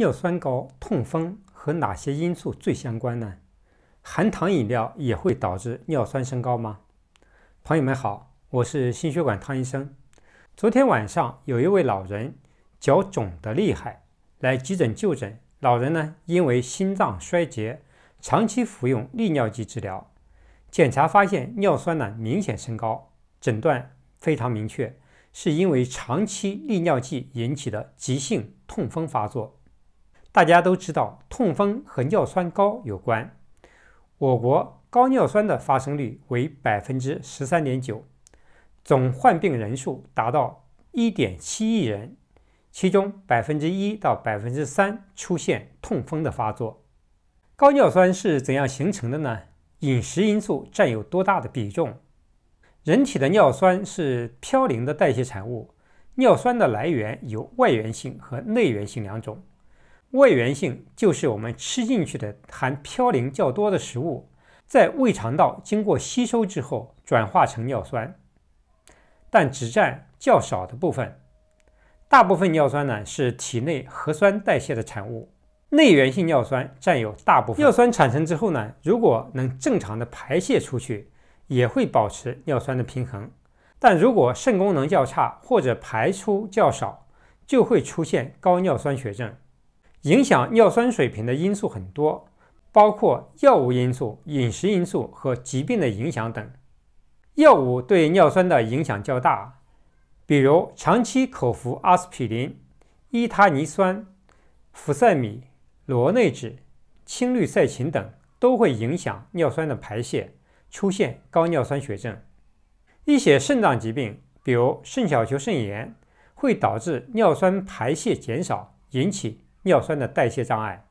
尿酸高、痛风和哪些因素最相关呢？含糖饮料也会导致尿酸升高吗？朋友们好，我是心血管汤医生。昨天晚上有一位老人脚肿得厉害，来急诊就诊。老人呢因为心脏衰竭，长期服用利尿剂治疗，检查发现尿酸呢明显升高，诊断非常明确，是因为长期利尿剂引起的急性痛风发作。大家都知道，痛风和尿酸高有关。我国高尿酸的发生率为百分之十三点九，总患病人数达到一点七亿人，其中百分之一到百分之三出现痛风的发作。高尿酸是怎样形成的呢？饮食因素占有多大的比重？人体的尿酸是嘌呤的代谢产物，尿酸的来源有外源性和内源性两种。外源性就是我们吃进去的含嘌呤较多的食物，在胃肠道经过吸收之后转化成尿酸，但只占较少的部分。大部分尿酸呢是体内核酸代谢的产物，内源性尿酸占有大部分。尿酸产生之后呢，如果能正常的排泄出去，也会保持尿酸的平衡。但如果肾功能较差或者排出较少，就会出现高尿酸血症。影响尿酸水平的因素很多，包括药物因素、饮食因素和疾病的影响等。药物对尿酸的影响较大，比如长期口服阿司匹林、伊他尼酸、福塞米、螺内酯、青氯噻嗪等，都会影响尿酸的排泄，出现高尿酸血症。一些肾脏疾病，比如肾小球肾炎，会导致尿酸排泄减少，引起。尿酸的代谢障碍、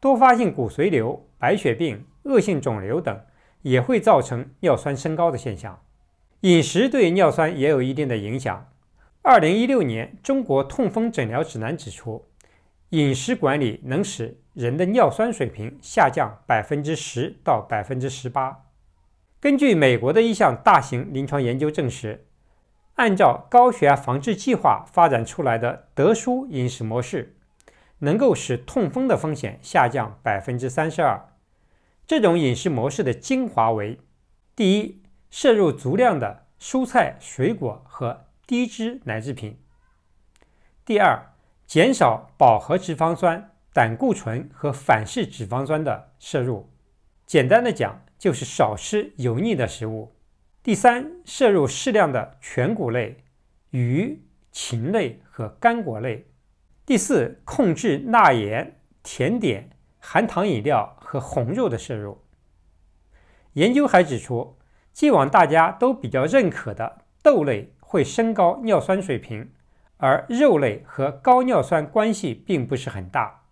多发性骨髓瘤、白血病、恶性肿瘤等也会造成尿酸升高的现象。饮食对尿酸也有一定的影响。二零一六年《中国痛风诊疗指南》指出，饮食管理能使人的尿酸水平下降百分之十到百分之十八。根据美国的一项大型临床研究证实，按照高血压防治计划发展出来的德舒饮食模式。能够使痛风的风险下降百分之三十二。这种饮食模式的精华为：第一，摄入足量的蔬菜、水果和低脂奶制品；第二，减少饱和脂肪酸、胆固醇和反式脂肪酸的摄入，简单的讲就是少吃油腻的食物；第三，摄入适量的全谷类、鱼、禽类和干果类。第四，控制钠盐、甜点、含糖饮料和红肉的摄入。研究还指出，既往大家都比较认可的豆类会升高尿酸水平，而肉类和高尿酸关系并不是很大。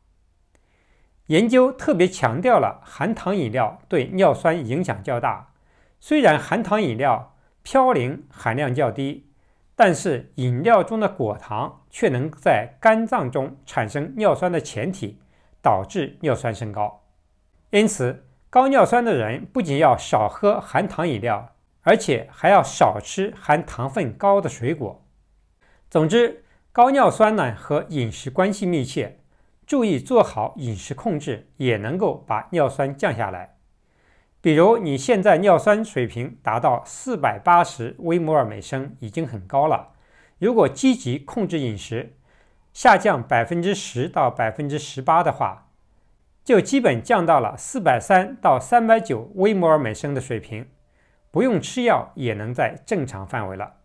研究特别强调了含糖饮料对尿酸影响较大，虽然含糖饮料嘌呤含量较低。但是饮料中的果糖却能在肝脏中产生尿酸的前体，导致尿酸升高。因此，高尿酸的人不仅要少喝含糖饮料，而且还要少吃含糖分高的水果。总之，高尿酸呢和饮食关系密切，注意做好饮食控制，也能够把尿酸降下来。比如你现在尿酸水平达到四百八十微摩尔每升，已经很高了。如果积极控制饮食，下降百分之十到百分之十八的话，就基本降到了四百三到三百九微摩尔每升的水平，不用吃药也能在正常范围了。